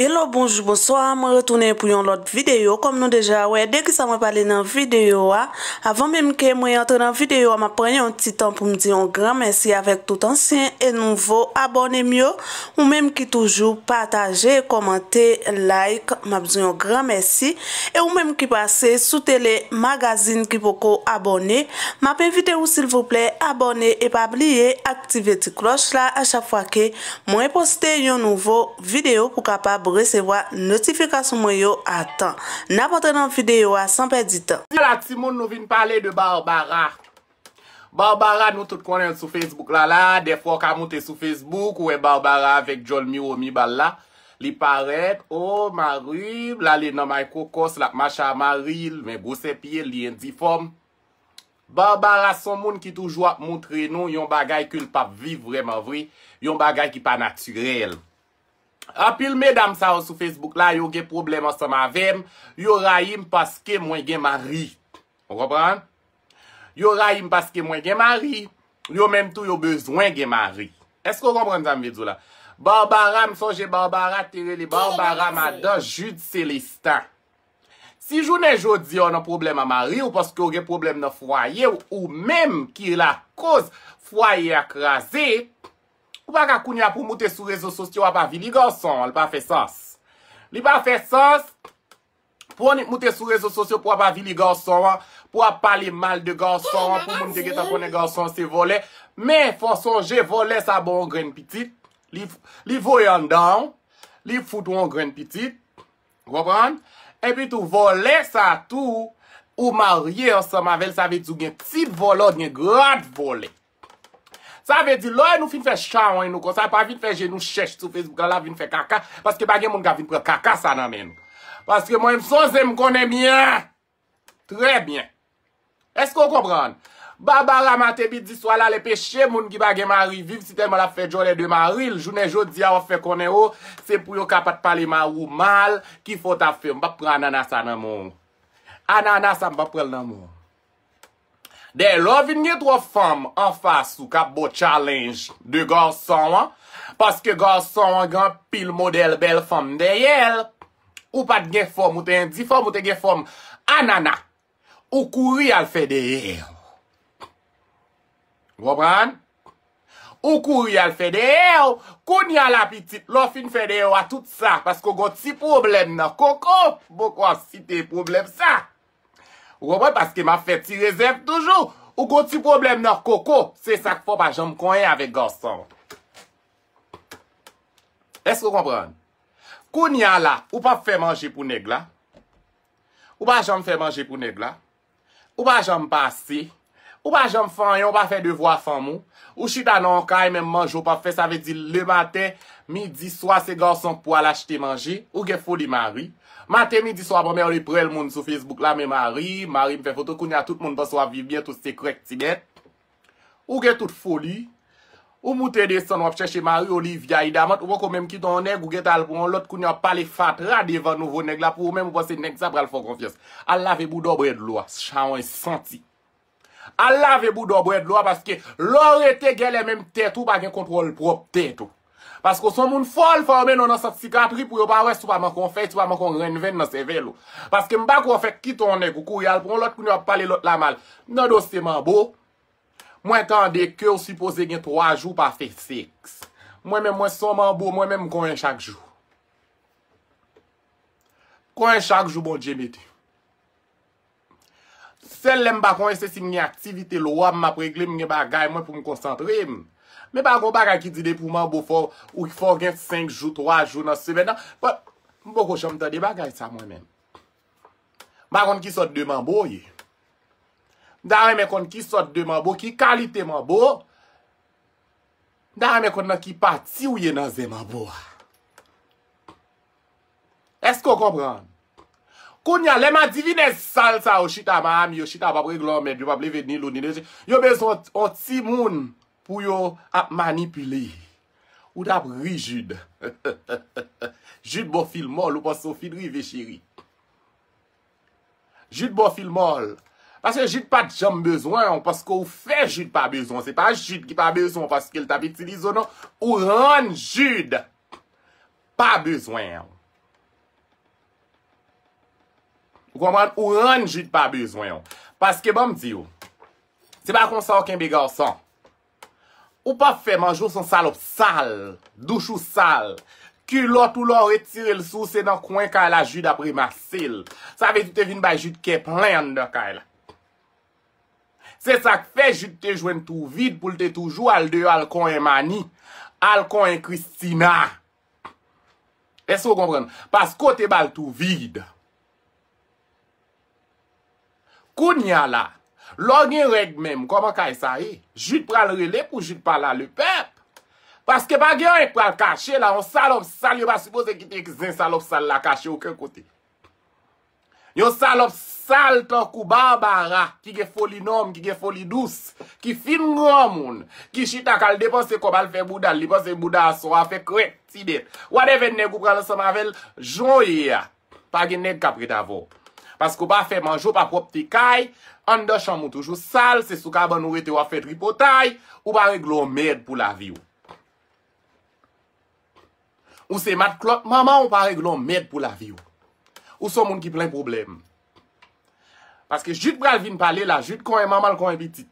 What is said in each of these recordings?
Hello, bonjou, bonsoir, mwen retounen pou yon lot videyo Kom nou deja, wey, dek ki sa mwen pale nan videyo wa Avan menm ke mwen yon tre nan videyo wa Mwen prene yon ti tan pou mwen diyon Gran mersi avek tout ansyen E nouvo abone myo Mwen menm ki toujou pataje Komente, like, mwen ap diyon Gran mersi E mwen menm ki pase sou tele Magazine ki poko abone Mwen ap evite ou sil vouple abone E pa bliye aktive ti kloch la A chak fwa ke mwen poste Yon nouvo videyo pou kapab resewa notifikasyon mwen yo atan. Napotre nan fideyo a, san perdi tan. Diyo la, ti moun nou vin pale de Barbara. Barbara nou tout konen sou Facebook la la. Defwa ka moun te sou Facebook, ou e Barbara avek John Miro mi bal la. Li paret, o, oh, ma rib, la li nan my kokos la, masha ma ril, men gose piye li en di fom. Barbara son moun ki toujwa moun tre nou, yon bagay ki l pap viv vreman vwe, yon bagay ki pa naturel. A pil me dam sa ou sou Facebook la, yo ge problem an sa ma vem, yo rayim paske mwen gen mari. On kompran? Yo rayim paske mwen gen mari, yo menm tou yo bezwen gen mari. Esko kompran zanm vedou la? Barbara, msonje Barbara, tere li Barbara, madan Jude Celestan. Si jounen joudi yo nan problem an mari, ou paske yo ge problem nan fwaye, ou menm ki la koz fwaye akraze... Ou pa kakoun ya pou moutesou rezo sosyo wap avili gason, li pa fe sas. Li pa fe sas pou moutesou rezo sosyo wap avili gason, wap pali mal de gason, wap pou moun te geta konen gason se vole. Men fonson je vole sa bon gren pitit, li vo yon dan, li fout wan gren pitit, wapran. E pi tou vole sa tou ou marye an sa mavel sa ve tsu gen tit vole ou gen grad vole. Sa ve di lo e nou fin fe chanwen nou kon, sa e pa vin fe genou chesh sou Facebook an la vin fe kaka, paske bagen moun ga vin pre kaka sa nan men. Paske mwen mson zem konen mien. Tre bie. Esko konbran? Baba Ramate bi di swala le peche moun ki bagen man riviv, siten moun la fe djon le dwen man ril, jounen joun diya ou fe konen ou, se pou yon kapat pale man rou mal, ki fote a fe mbap pre ananasan nan moun. Ananasan mbap pre l nan moun. Dey lovin gen trof fom an fas ou kap bo challenge de gorson an, paske gorson an gen pil model bel fom dey el, ou pat gen fom ou ten di fom ou ten gen fom anana, ou kou yal fè dey el. Wapran? Ou kou yal fè dey el, ou kou yal apitit lovin fè dey el a tout sa, paske ou got si problem nan koko, bokwa si te problem sa. Ou kompren, paske ma fet ti rezem toujou. Ou go ti problem nor koko, se sak fo pa jom konye avek gorsan. Esk ou kompren? Koun ya la, ou pa fe manje pou neg la? Ou pa jom fe manje pou neg la? Ou pa jom pase? Ou pa jom fanyon, ou pa fe devwa famyon? Ou chita nan kany men manjo pa fe, sa ve di le maten, midi, swa, se gorsan po ala chete manje? Ou ke fo li marye? Matè mi di so apò bon, mè ou li prel moun sou Facebook la mè Marie, Marie mi fè foto koun ya tout moun pa so ap vivye tout sekrek ti net. Ou gen tout foli, ou moutè de son wap chèche Marie, ou li via idamant, ou mè kou mèm ki ton neg, ou gen talpou an lot koun ya pale fat, radevan nouvo neg la pou ou mè mou pas se neg, sa pral fò konfyes. Allah ve bou dobo ed loa, chan wè senti. Allah ve bou dobo ed loa, paske lore te gen le mèm tètou pa gen kontrol prop tètou. Paske ou son moun fol fòmè nou nan sat sikatri pou yo pa wè, sou pa man kon fè, sou pa man kon renven nan se vè lò. Paske mba kwa fè kitonè kou kou yalpon, lòt pou nou ap pale lòt la mal. Nan dos seman bo, mwen tan de kè ou supose gen 3 jou pa fè 6. Mwen mè mwen son man bo, mwen mè mwen konen chak jou. Konen chak jou bon djemite. Sel lè mba konen se si mwen yon aktivite lò, wap mwen apregle mwen yon bagay mwen pou mwen konsantre mwen. Me bagon bagay ki dide pou manbo fo ou ki fo gen 5 jou, 3 jou nan semen nan. But, mbo kou chom tade bagay sa mwen men. Bagon ki sot de manbo ye. Dawe me kon ki sot de manbo, ki kalite manbo. Dawe me kon na ki pati ou ye nan zem manbo. Esko kompran? Koun ya lema divine sal sa o chita mam, yo chita babre glon men, yo babre veni louni, yo bezon oti moun. Pou yo ap manipile. Ou dap ri jude. Jude bo fil mol ou pa so fidri ve chiri. Jude bo fil mol. Paske jude pa jom bezwen. Ou paske ou fe jude pa bezwen. Se pa jude ki pa bezwen paske el tapitidizo non. Ou ren jude. Pa bezwen. Ou kon man ou ren jude pa bezwen. Paske bon mdi yo. Se pa kon sa aken be garsan. Ou pa fè manjou son salop sal, douchou sal, ki lò tou lò retire l sou, se nan kwen ka la jid apri ma sil. Sa ve ti te vin ba jid ke plen de ka el. Se sa k fè jid te jwen tou vid pou te tou jou al de al kon en mani, al kon en kristina. E so kompren, pasko te bal tou vid. Koun ya la. Lo gen reg menm, koman ka e sa e? Jout pral relep ou jout pala le pep? Paske pa gen rekl pral kache la, yon salop sal yo ba supose ki te ek zin salop sal la kache auken kote. Yon salop sal ton kou barbara, ki ge foli nom, ki ge foli dous, ki fin gromoun, ki chita kal depose komal fe budal, li posen buda aswa fe kret, si det. Wade ven nek ou pral semanvel, joun ye ya, pa gen nek kapri davo. Pask ou ba fe manjou pa prop te kay, an do chan mou toujou sal, se sou ka ban nou rete wafet ripotay, ou ba reglou mèd pou la vi ou. Ou se mat klop, maman ou ba reglou mèd pou la vi ou. Ou son moun ki plen problem. Pask e jute bral vin pale la, jute konye maman konye bitit.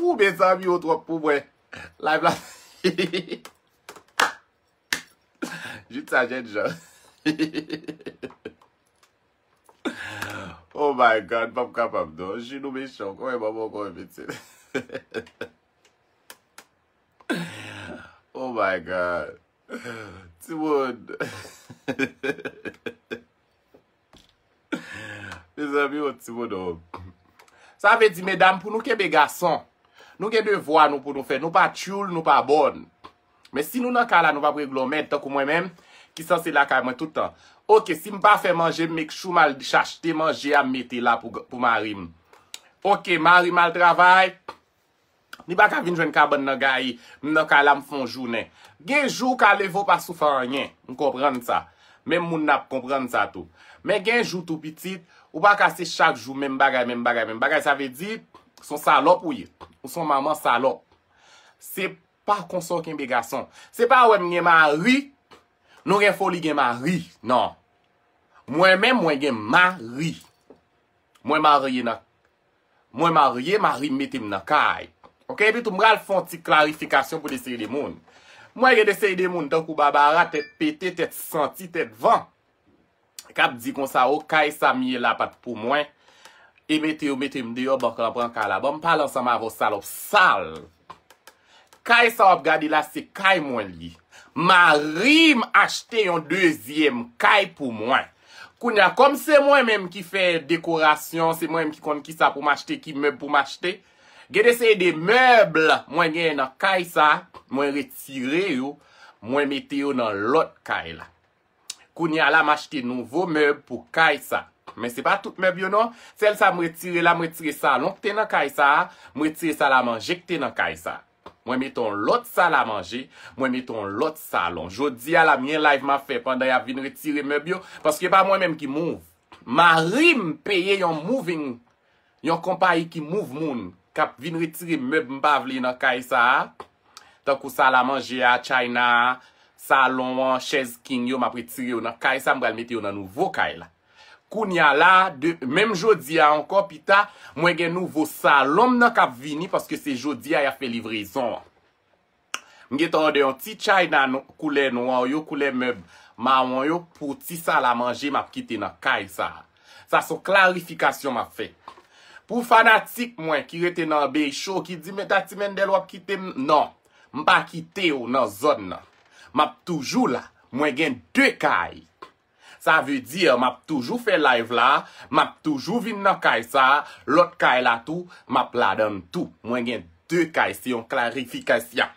Ou bezan bi ou trok pou bre. La blan. Jute sa jen jen. Oh my God, pap kapap do, jilou me chok, kwenye maman kwenye metil. Oh my God, Timon. Desami yo oh, Timon om. Oh. Sa ve di, medam, pou nou kebe gason, nou ke devwa nou pou nou fe, nou pa tchoul, nou pa bon. Me si nou nan kala nou pa preglomet, to kou mwen menm, Ki san se la ka mwen toutan. Ok, si mba fè manje, mèk chou mal di chachte manje a mette la pou mary mwen. Ok, mary mal travay. Ni baka vin jwen kabon nan gayi, mna kalam fon jounen. Genjou ka levou pa soufan anyen. M kompran sa. Mèm moun nap kompran sa tou. Mè genjou tou pitit, ou baka se chak joun mèm bagay, mèm bagay, mèm bagay. Sa ve di, son salop ou ye. Ou son maman salop. Se pa konson kenbe gason. Se pa wèm nye mary. Nou gen foli gen ma ri, nan. Mwen men mwen gen ma ri. Mwen ma rye nan. Mwen ma rye, ma ri metem nan kay. Ok, bitou mwen al fon ti klarifikasyon pou deseye de moun. Mwen gen deseye de moun, tankou babara, tet pete, tet senti, tet van. Kap di kon sa o, kay sa miye la pat pou mwen. E metem, metem deyo, bak la pran kalabon. Mwen palan sa ma vo salop sal. Kay sa wap gadi la se kay mwen li. Ma rim achete yon dezyem kay pou mwen. Koun ya kom se mwen menm ki fe dekorasyon, se mwen menm ki kon ki sa pou mwen achete, ki me pou mwen achete. Gede se de meble mwen genye nan kay sa, mwen retire yo, mwen mette yo nan lot kay la. Koun ya la mwen achete nouvo meble pou kay sa. Men se pa tout meble yo non. Sel sa mwen retire la, mwen retire sa. Mwen retire sa la mwen jekte nan kay sa. Mwen meton lot sal a manje, mwen meton lot salon. Jodi a la mwen live ma fe pande a vin retire mèb yo, paske pa mwen mèm ki mouv. Ma rim peye yon mouvin, yon kompa yi ki mouv moun, kap vin retire mèb mpavle yon kay sa. Takou sal a manje a China, salon an, shez kin yo ma pre tire yon kay sa mbrel mete yon an nouvo kay la. Koun ya la, mèm jodi ya ankon pita, mwen gen nouvo sal. Lom nan kap vini, paske se jodi ya ya fe livrezon. Mwen gen ton de yon ti chay nan koule nouwa, yon koule mèb. Mwa yon pou ti sal a manje, mwen ap kite nan kay sa. Sa son klarifikasyon mwen fe. Pou fanatik mwen ki rete nan bechou, ki di me dati men delo ap kite, non. Mwen pa kite yo nan zon nan. Mwen ap toujou la, mwen gen 2 kayi. Sa ve di, map toujou fe live la, map toujou vin nan kay sa, lot kay la tou, map la dan tou. Mwen gen de kay se yon klarifikasyan.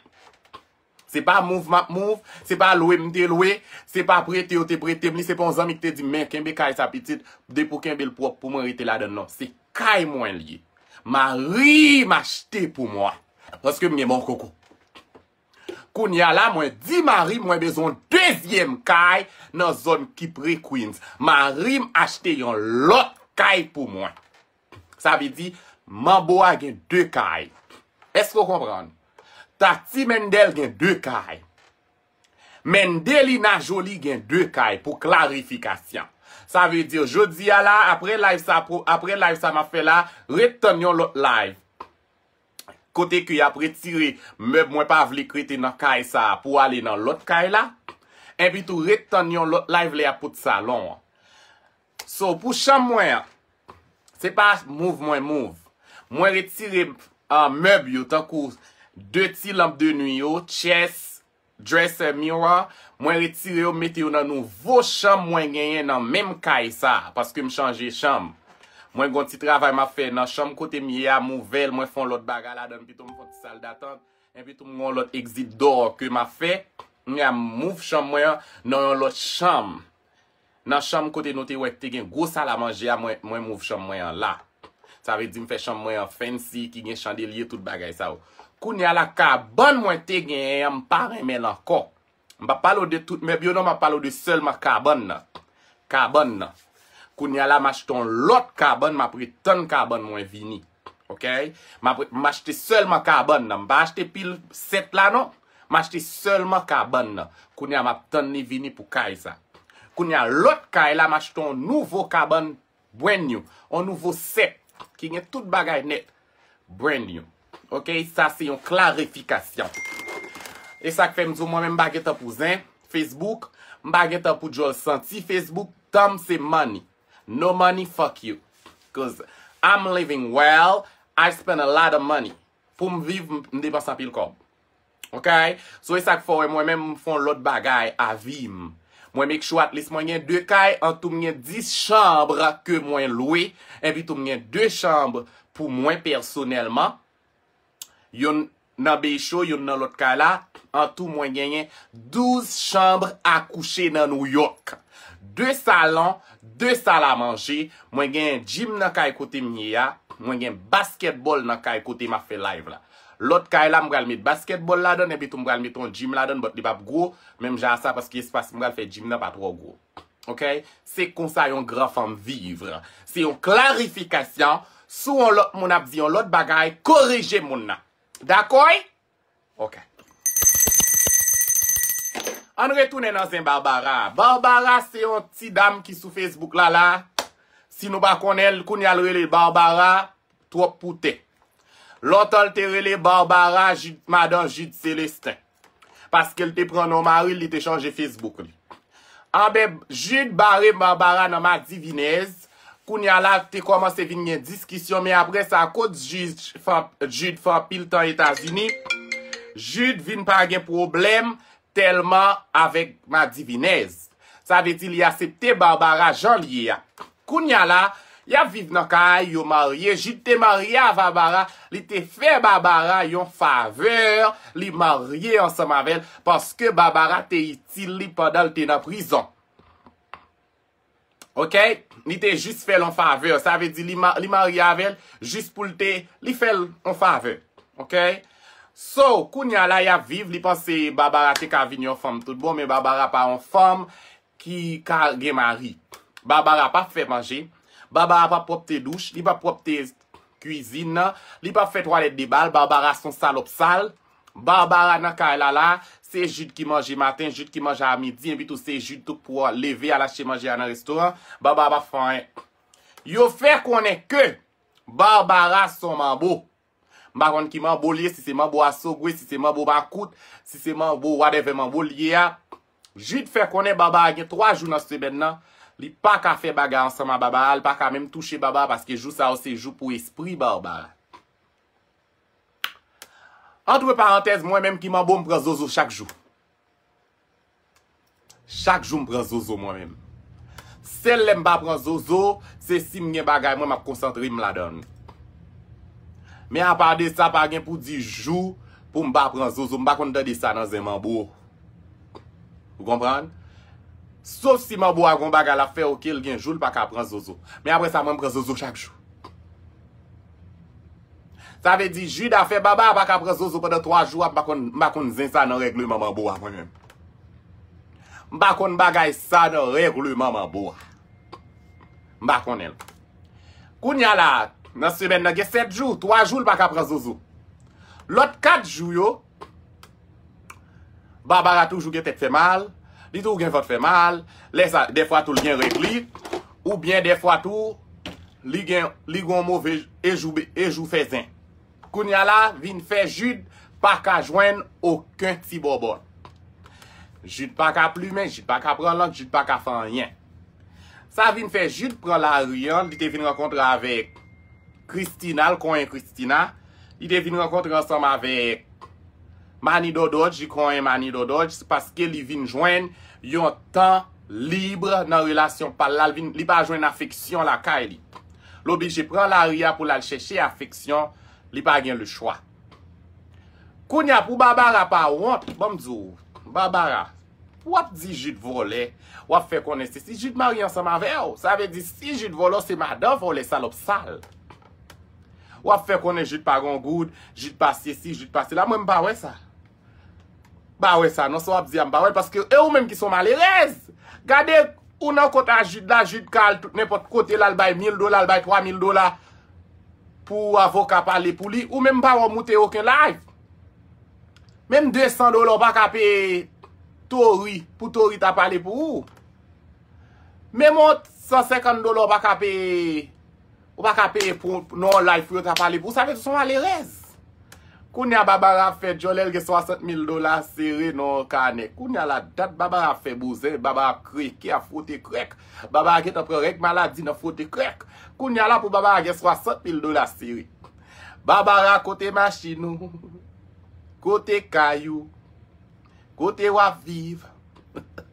Se pa mouv map mouv, se pa loue mte loue, se pa prete o te prete, mli se pon zanmik te di men kenbe kay sa pitit, depo kenbe lpwop pou mwen rete la dan nan. Se kay mwen liye. Ma ri m'achete pou mwen. Ose ke mwen mwen koko. Koun ya la mwen di ma rim mwen bezon dezyem kay nan zon Kipri Queens. Ma rim achte yon lot kay pou mwen. Sa ve di, mamboua gen dwe kay. Esko kompran? Tati Mendel gen dwe kay. Mendeli na joli gen dwe kay pou klarifikasyon. Sa ve di, jodi ya la, apre live sa ma fe la, reton yon lot laye. Kote ki ap retire meb mwen pa vle krete nan kay sa pou ale nan lot kay la. En pi tou retan yon lot live le apout salon. So pou chan mwen, se pa mouv mwen mouv. Mwen retire an meb yo tankou 2 ti lamp de nui yo, chest, dresser, mirror. Mwen retire yo mete yo nan nouvo chan mwen genyen nan menm kay sa. Paske m chanje chanm. Mwen gonti travay ma fe nan chanm kote miye a mouvel, mwen fon lot bagay la dan pitou mwen poti sal datant, en pitou mwen yon lot exit dor ke ma fe, mwen ya mouv chanm mwen, nan yon lot chanm. Nan chanm kote note we te gen, gosal a manje ya mwen mouv chanm mwen la. Sa re di mwen fè chanm mwen fensi, ki gen chandelye tout bagay sa ou. Koun yon la karbon mwen te gen, e yon mpare men lanko. Mba palo de tout, mwen biyo nan mba palo de sol ma karbon na. Karbon na. koun ya la m'acheton lot karbon, m'apri ton karbon mwen vini. Ok? M'achete selman karbon nan. M'achete pil set la nan, m'achete selman karbon nan. Koun ya ma ton ni vini pou kay sa. Koun ya lot kay la, m'acheton nouvo karbon, bwen yon. On nouvo set. Ki nye tout bagay net, bwen yon. Ok? Sa se yon klarifikasyon. E sa ke fem zo mwen m bageta pou zin, Facebook, m bageta pou jol senti Facebook, tam se mani. No money, fok you. Because I'm living well, I spend a lot of money. Poum viv, mde basa pil kom. Ok? So, e sak fowe, mwen men mfon lot bagay avim. Mwen mek chou at least mwen yen 2 kay, an tou mwen yen 10 chambre ke mwen loue. E vi tou mwen yen 2 chambre pou mwen personelman. Yon nan becho, yon nan lot kay la, an tou mwen yen yen 12 chambre akouche nan nou yok. De salan, de sal a manje, mwen gen jim nan ka ekote mwen ye ya, mwen gen basketbol nan ka ekote ma fe live la. Lot kay la mwen gal mit basketbol la don, e bitou mwen gal mit ton jim la don, bot li pap go, menm jan sa paski espasy mwen gal fe jim nan pa tro go. Ok, se konsay yon graf anm vivre. Se yon klarifikasyan, sou yon lot moun ap zyon, lot bagay korije moun nan. Dakoy? Ok. An retounen nan zin Barbara. Barbara se yon ti dam ki sou Facebook la la. Si nou pa konel, koun yal rele Barbara, trop pouten. Lontan lte rele Barbara, jit madan jit selestan. Paske lte pronon maril, lite chanje Facebook li. An be, jit bare Barbara nan ma divinez, koun yal la te komanse vin gen diskisyon, me apre sa kout jit fan pil tan Etasini, jit vin pagen probleme, Tellman avèk ma divinez. Sa vè di li asepte barbara jan li ya. Kounya la, ya viv nan ka yo marye, jite te marye a barbara, li te fè barbara yo faveur, li marye ansa mavel, paske barbara te iti li padal te nan prizon. Ok? Li te jist fè l'on faveur. Sa vè di li marye avèl, jist pou l'te li fè l'on faveur. Ok? Ok? So, kou nya la ya viv, li pan se Barbara te ka vinyon fom tout bon, men Barbara pa an fom ki kar gen mari. Barbara pa fè manje, Barbara pa prop te douche, li pa prop te kouzine, li pa fè troalet de bal, Barbara son salop sal, Barbara nan ka elala, se jute ki manje matin, jute ki manje a midi, en bitou se jute pou leve alache manje an an restoran, Barbara pa fè. Yo fè konen ke, Barbara son manbo. Mbaron ki man bo liye, si seman bo aso gri, si seman bo bakout, si seman bo wadeve man bo liye a. Jit fè konen baba a gen 3 jou nan semen nan, li pa ka fè baga ansanman baba a, li pa ka men touche baba a, paske jou sa ou se jou pou espri baba a. Antwe parantez, mwen menm ki man bo mpren zozo chak jou. Chak jou mpren zozo mwen menm. Sel lè mba pran zozo, se sim gen baga e mwen ma konsantri mladan. Men apade sa pa gen pou di jou pou mba pren zozo. Mbakon de di sa nan zen man bo. Ou kompran? Sop si man bo a kon baga la fe ou kel gen jou li pa ka pren zozo. Men apre sa mwen pren zozo chak jou. Sa ve di jou da fe baba pa ka pren zozo pwede 3 jou ap mbakon zen sa nan reglu man man bo a. Mbakon bagay sa nan reglu man man bo a. Mbakon el. Koun ya la a. nan semen nan gen set jou, 3 jou l baka pre zozou. Lot 4 jou yo, babara tou jou gen tete fe mal, li tou gen vote fe mal, de fwa tou li gen rekli, ou bien de fwa tou, li gen, li gen mou ve, e, e jou fe zin. Kunyala vin fe jude, baka jwen, oken ti bobon. Jude baka plumen, jude baka pren lak, jude baka fen yen. Sa vin fe jude, pren la riyan, li te vin rekontre avek, Kristina, l konwen Kristina, li de vin renkontre ansanm avek mani do doj, li konwen mani do doj, se paske li vin jwen yon tan libre nan relasyon pal la, li pa jwen afeksyon la ka e li. Lo bi, jepran la ria pou la l cheshe afeksyon, li pa gen le chwa. Kounya pou babara pa want, bomdzo, babara, wap di jit vole, wap fe konen se si jit mari ansanm avek, ou, sa ve di si jit vole, ou se ma dov, ou le salop sal. Wap fe konen jit pa gon goud, jit pasye si, jit pasye la, mwen mbawen sa. Bawen sa, non se wap zi mbawen, paske e ou menm ki son malerez. Gade, ou nan kota jit la, jit kal, nèpot kote la, albay 1000 dola, albay 3000 dola, pou avok apale pou li, ou menm bawen mwote oken la. Menm 200 dolo baka pe tori, pou tori tapale pou ou. Menm 150 dolo baka pe... Ou baka pere pou nou life you tap pale pou, sa ve tout son ale rez. Koun ya babara fe jol el geswa set mil dola sere nou kane. Koun ya la dat babara fe bouze, babara kreke a fote krek. Babara get apre rek maladi na fote krek. Koun ya la pou babara geswa set mil dola sere. Babara kote machinou, kote kayou, kote waviv.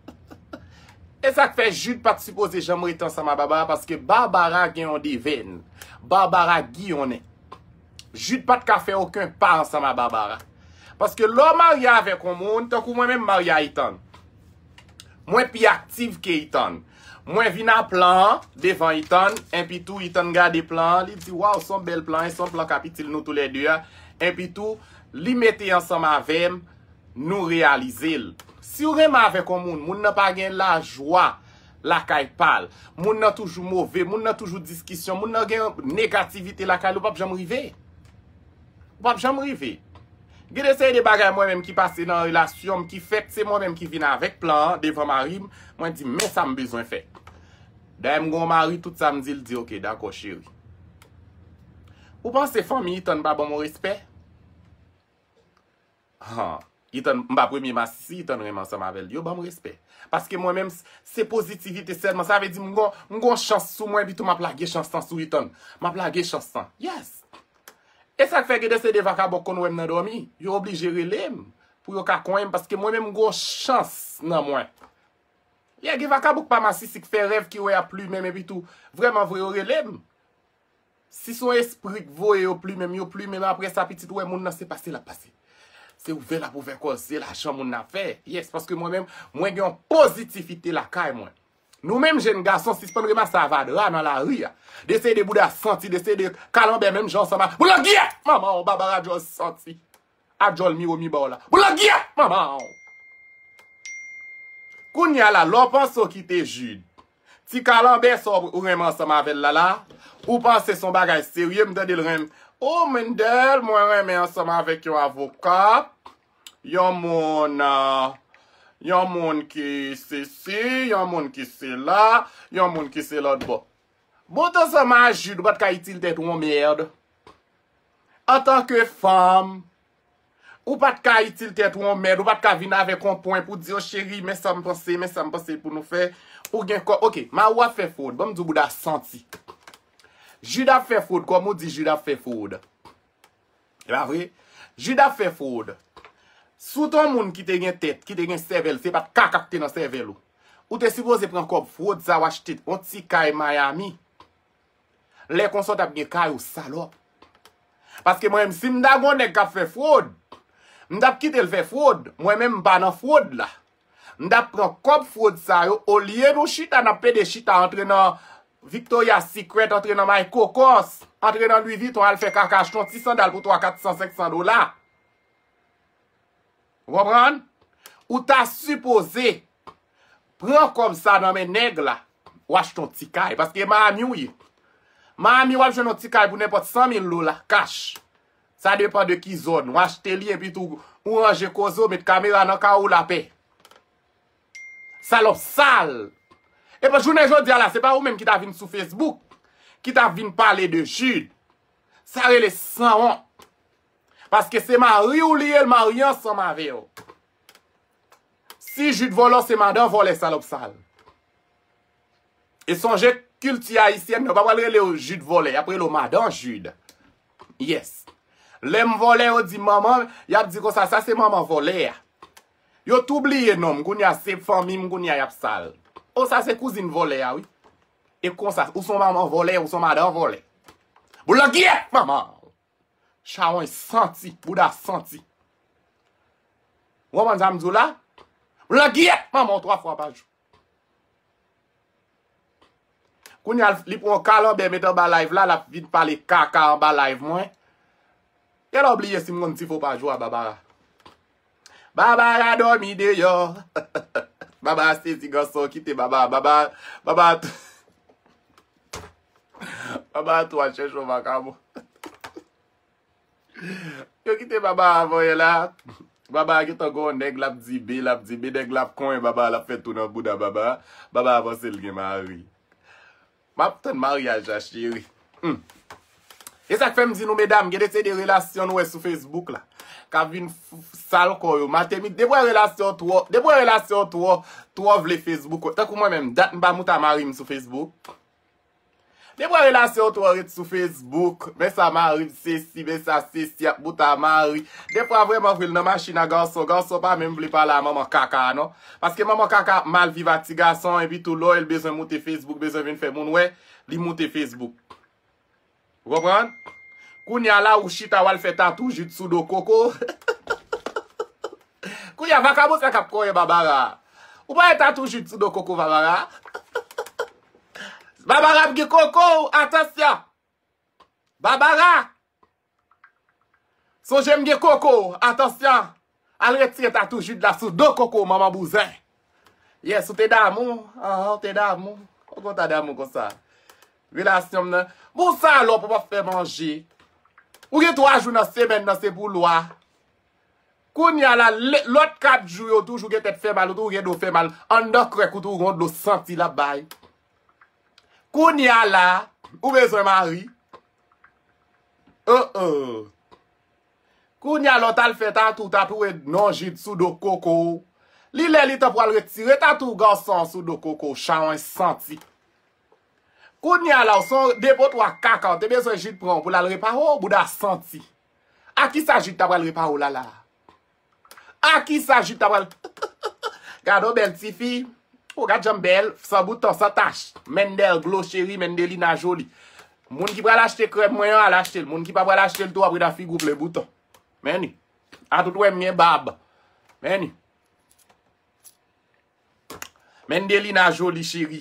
Se sak fe jute pati supose janmou itan saman babara paske barbara genyon de ven barbara gionè jute pati ka fe okun pa ansanman barbara paske lò maria ven kon moun tan kou mwen men maria itan mwen pi aktif ke itan mwen vina plan devan itan en pi tou itan gade plan li ti waw son bel plan, son plan kapitil nou tou le dya en pi tou li mette ansanman ven nou realize l Si ou remave kon moun, moun nan pa gen la jwa la kay pal, moun nan toujou mouve, moun nan toujou diskisyon, moun nan gen negativite la kay, ou pap jom rive. Ou pap jom rive. Gide seye de bagay mwen men ki pase nan relasyon, mwen ki fet, se mwen men ki vina avek plan, devon mary, mwen di men sa mbezwen fet. Da mgon mary tout samdil, di ok, dako chiri. Ou pan se fomi iton babo mou respet? Haan. Ah. Yon ban mwre mi masi, yon ban mwre mwen semanvel. Yon ban mwre semanvel. Paske mwen mwen se pozitivite sèdman. Sa ve di mwen mwen mwen mwen mwen mwen. Mwen mwen mwen mwen mwen mwen. Yes! E sa k fe gede se de vaka bok kon wèm nan do mi? Yon oblije relèm. Pou yon kakon mwen. Paske mwen mwen mwen mwen mwen mwen mwen. Nan mwen. Ya ge vaka bok pa masi, si k fe rev ki wè a plou mèm. Mwen mwen mwen mwen mwen mwen. Si son espri k vò e o plou mèm, yo plou mèm ap Se ou ve la pou ve kon se la chan moun na fe. Yes, paske mwen mèm mwen gen yon pozitifite la kay mwen. Nou mèm jen nga son sispon rima sa vadra nan la ria. Desè de bouda santi, desè de kalanbe mèm jonsama. Boulan gya! Maman, ou babara jonsanti. Adjol mi ou mi baola. Boulan gya! Maman! Kounia la lopan so kite jid. Ti kalanbe so ou reme ansama vel la la. Ou panse son bagay seri, ou mwen del mwen reme oh, ansama vek yon avokat. Yon moun a, uh, yon moun ki se se, yon moun ki se la, yon moun ki se la dbo. Bo to se ma ajit, ou pat ka iti l tèt ou moun mèrd. A tanke fam, ou pat ka iti l tèt ou moun mèrd, ou pat ka vin avè konpon pou di yo chéri, mè sa mè posè, mè sa mè posè pou nou fè. Ou gen kon, ok, ma ou a fè fôd, bom djou bouda senti. Jid a fè fôd, kon mou di jid a fè fôd. La vre, jid a fè fôd. Soutan moun ki te nye tet, ki te nye sevel, se pat kakak te nan sevel ou, ou te sipoze pran kop fwod za wach tit, moun ti kay Miami, le konsot ap nye kay ou salop. Paske mwen msi mda gwen dek ap fe fwod, mwen mwen mba nan fwod la, mwen mba pran kop fwod za ou, ou liye nou chita nan pede chita, entre nan Victoria's Secret, entre nan Michael Kors, entre nan Louis Vuitton, al fe kakak chiton, ti sandal pou 3, 4, 5, 100 dola. Wap rande? Ou ta supose, pran kom sa nan men neg la, wach ton tika e, paske ma ami ou ye. Ma ami wap jenon tika e pou nepot 100 000 lola, kache. Sa depan de ki zon, wach teli e pi tou, mou anje kozo met kamera nan ka ou la pe. Salop sal! E po jounen joun diya la, se pa ou men ki ta vin sou Facebook, ki ta vin pale de jid. Sa rele 100 an. Paske se ma ri ou li el ma riyan son ma ve yo. Si jude vole, se mandan vole salop sal. E sonje kulti haisyen, no ba wale le o jude vole, apre lo mandan jude. Yes. Le m vole, o di maman, yap di konsa sa se maman vole ya. Yo toubliye nom, mgun ya sep fami, mgun ya yap sal. O oh, sa se kouzin vole ya, oui. E konsa, ou son maman vole, ou son maman vole. Boulan gye, maman. Chawon yi santi, wou da santi. Wou man zanm zou la? Wou la giye! Man moun 3 fwa pa jwou. Koun yal li pou an kalon be metan ba live la, la vin pale kaka an ba live mwen. Yel oubliye si moun ti fwa pa jwou a babara. Babara do mi de yo. Babara se zi gason kite babara. Babara tu an chenjou makamou. Yo kite baba avoye la, baba a geto goun deg lap dibe, lap dibe, deg lap konye baba alap fetou nan bouda baba, baba avosel gen mari. Mab ten mari a jachiri. Hmm. E sak femzi nou medam, gede se de relasyon ou e sou Facebook la. Kavvin sal koryo, mate mi debwe relasyon tou ou, debwe relasyon tou ou, tou ou vle Facebook ou. Takou mwen men, dat mba mouta mari m sou Facebook. De pou an relasyon tou orit sou Facebook, besa marri, sessi, besa sessi, ap bouta marri, de pou an vreman vreman vreman china ganson, ganson pa menm vle pala an maman kaka, no? Paske maman kaka mal viva tiga son, epi tou lò el bezon moute Facebook, bezon ven fè moun we, li moute Facebook. Wopran? Koun ya la ou chita wal fè tatou, jutsu do koko. Koun ya vakabos ya kapkoye babara. Wopan e tatou jutsu do koko babara? Babara mge koko, atensyon. Babara. Sou jemge koko, atensyon. Alre tiye tatou jid la sou do koko maman bou zan. Yes, ou te damou. Ah, ou te damou. Ou konta damou konsan. Ve la snyam nan. Bousan lopo pa fè manji. Ou gen twa jounan semen nan se bou lwa. Koun ya la lot kat jou yo touj ou gen tet fè mal ou tou gen do fè mal. An do kre koutou yon do santi la baye. Kouni ala, ou bezon mari, uh-uh. Kouni alon tal fetan, touta tou e non jit sou do koko, li leli te pwal retire, ta tou gansan sou do koko, chan yon senti. Kouni ala ou son depot wakaka, te bezon jit pran pou la lrepa ou, bouda senti. Aki sa jit te pwal repa ou lala. Aki sa jit te pwal... Gado bel ti fi. Po gajan bel, sa buton, sa tash. Mende, glo, cheri, mende li na jodi. Moun ki pa lajte krem, mwen yo lajte l. Moun ki pa lajte l, tou apri da figu ple buton. Meni. A tout wèm, mwen bab. Meni. Mende li na jodi, cheri.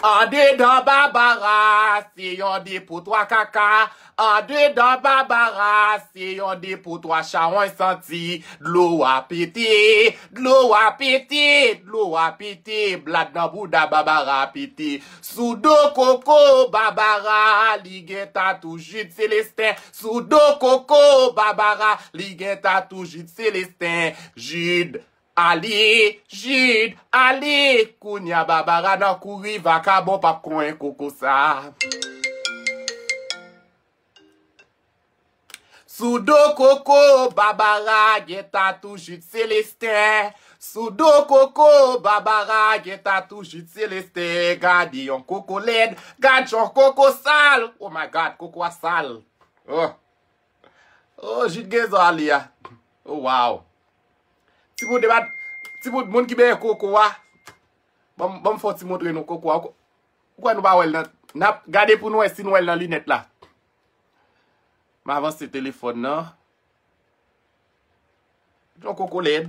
A de dan babara, se yon de pou twa kaka A de dan babara, se yon de pou twa chawon santi Dlo wapeti, dlo wapeti, dlo wapeti Blat nan bouda babara apeti Soudo koko babara, li gen tatou jid selestè Soudo koko babara, li gen tatou jid selestè Jid Ali, jid, ali, kou nya babara nan kou iva, ka bon pa pou konye koko sa. Soudo koko babara, gen tatou jid seleste. Soudo koko babara, gen tatou jid seleste. Gadi yon koko led, gadi yon koko sal. Oh my God, koko a sal. Oh, oh jid gen zwa li ya. Oh wow. Sibout, moun ki beye koko wa, ba m foti moutre nou koko wa, kwa nou ba wèl nan, gade pou nou esin wèl nan linet la. Ma avans se telefon nan. Joun koko led.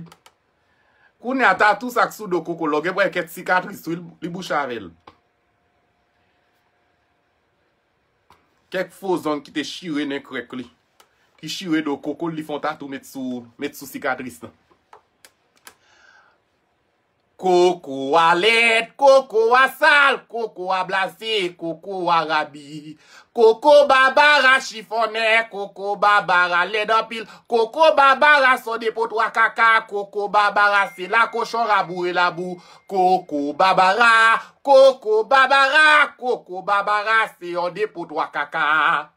Koun yata tout sak sou do koko lo, ge pou e ket sikatris sou li boucharel. Kek fosan ki te shire nen krek li. Ki shire do koko li fontatou met sou sikatris nan. Koko wale, koko wasal, koko wabla se, koko warabi. Koko babara, chifone, koko babara, ledopil. Koko babara, sonde pot wakaka. Koko babara, se lakosho rabu e labu. Koko babara, koko babara, koko babara, se yonde pot wakaka.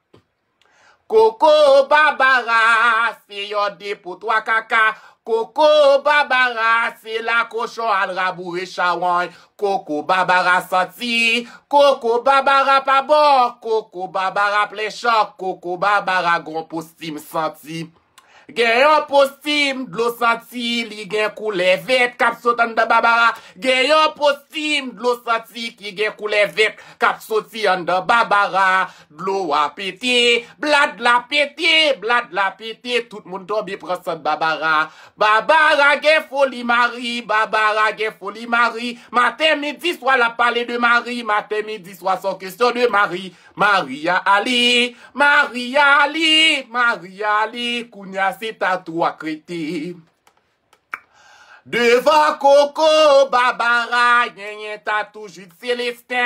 Koko babara, se yonde pot wakaka. Koko babara, se la kochon an rabou e chawany, Koko babara santi, Koko babara pa bo, Koko babara plechok, Koko babara goun pou stim santi. Gen yon posim dlo santi li gen koule vet kap soti an da babara Dlo wapete, blad la pete, blad la pete, tout moun ton bi prasat babara Babara gen foli mari, babara gen foli mari Maten midi swa la pale de mari, maten midi swa son kesyon de mari Maria Ali, Maria Ali, Maria Ali Kounia se tatou akrete Devan koko babara Tatou jute selestè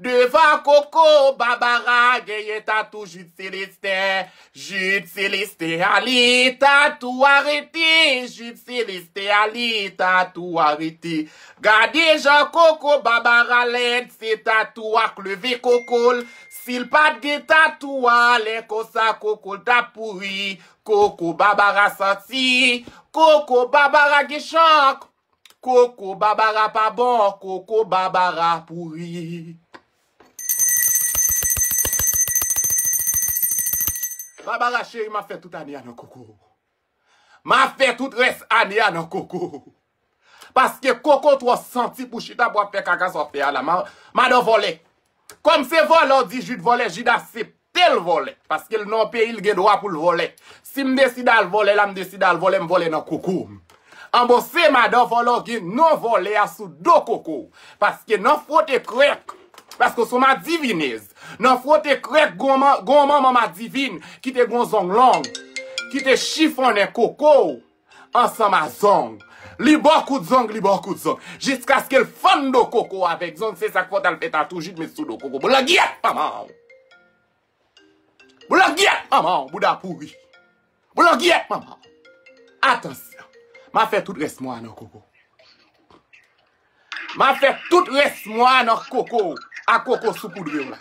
Devan koko babara Gye tatou jute selestè Jute selestè Ali tatou arete Jute selestè Ali tatou arete Gade jan koko babara Len se tatou ak leve koko Sil pat ge tatou Ale konsa koko tapou Koko babara Sansi Koko babara Gye chanke Koko, babara pa bon, koko, babara pou yi. Babara chè, ma fè tout anè anè koko. Ma fè tout res anè anè koko. Paske koko, tò wè senti pou chita pou apè kaka so fè anè. Ma nan vole. Kom se vole, ou di jid vole, jid asepte l vole. Paske l nan pe, il gen doa pou l vole. Si m deside al vole, la m deside al vole, m vole anè koko. Ambo se madan folo gen non vo le a sou do koko. Paske nan fote krek. Paske sou ma divinez. Nan fote krek goman mama divine. Ki te gonzong long. Ki te chifon e koko. An sa ma zong. Li bakout zong, li bakout zong. Jiska skil fonde do koko avek. Zon se sak fote al peta toujit me sou do koko. Bolo get mamon. Bolo get mamon. Bolo get mamon. Atanse. Ma fè tout res mwa anor koko. Ma fè tout res mwa anor koko. A koko soukoudre ou la.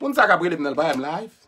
Poun sa kabrede mnel bayem laif.